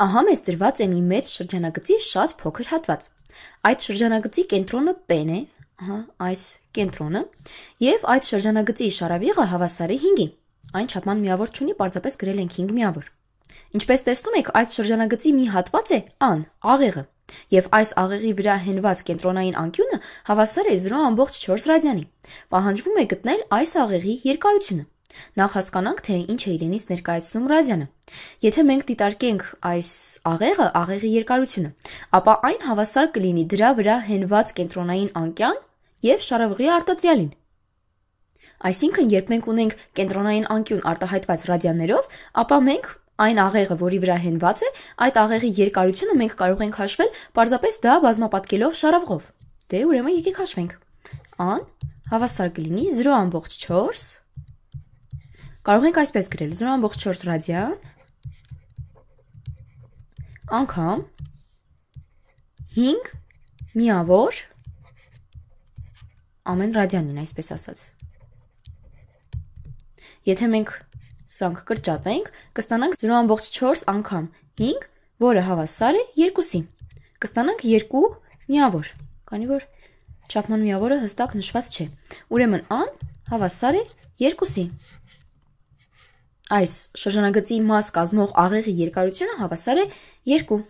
Ահա մեզ դրված է մի մեծ շրջանագծի շատ փոքր հատված։ Այդ շրջանագծի կենտրոնը P-ն է, ահա այս կենտրոնը, եւ այդ շրջանագծի շարավիղը հավասար է 5-ի։ Այն չափման միավոր չունի, պարզապես գրել ենք 5 միավոր։ Ինչպես տեսնում եք, այդ շրջանագծի մի հատված է ան, աղեղը, եւ այս աղեղի վրա հենված կենտրոնային անկյունը հավասար է 0.4 ռադյանի։ Պահանջվում է գտնել այս աղեղի երկարությունը։ Նախ հասկանանք, թե ինչ է իրենից ներկայացնում ռադիանը։ Եթե մենք դիտարկենք այս աղեղը, աղեղի երկարությունը, ապա այն հավասար կլինի դրա վրա հենված կենտրոնային անկյան եւ շարավղի արտադրյալին։ Այսինքն, երբ մենք ունենք կենտրոնային անկյուն արտահայտված ռադիաներով, ապա մենք այն աղեղը, որի վրա հենված է, այդ աղեղի երկարությունը մենք կարող ենք հաշվել parzapes դա բազմապատկելով շարավղով։ Դե ուրեմն եկեք հաշվենք։ Ան հավասար կլինի 0.4 Կարող ենք այսպես գրել 0.4 ռադիան անգամ 5 միավոր ամեն ռադյանին, այսպես ասած։ Եթե մենք սրանք կրճատենք, կստանանք 0.4 անգամ 5, որը հավասար է 2-ի։ Կստանանք 2 միավոր, քանի որ չափման միավորը հստակ նշված չէ։ Ուրեմն ան հավասար է 2-ի։ Այս շրջանագծի մաս կազմող աղեղի երկարությունը հավասար է 2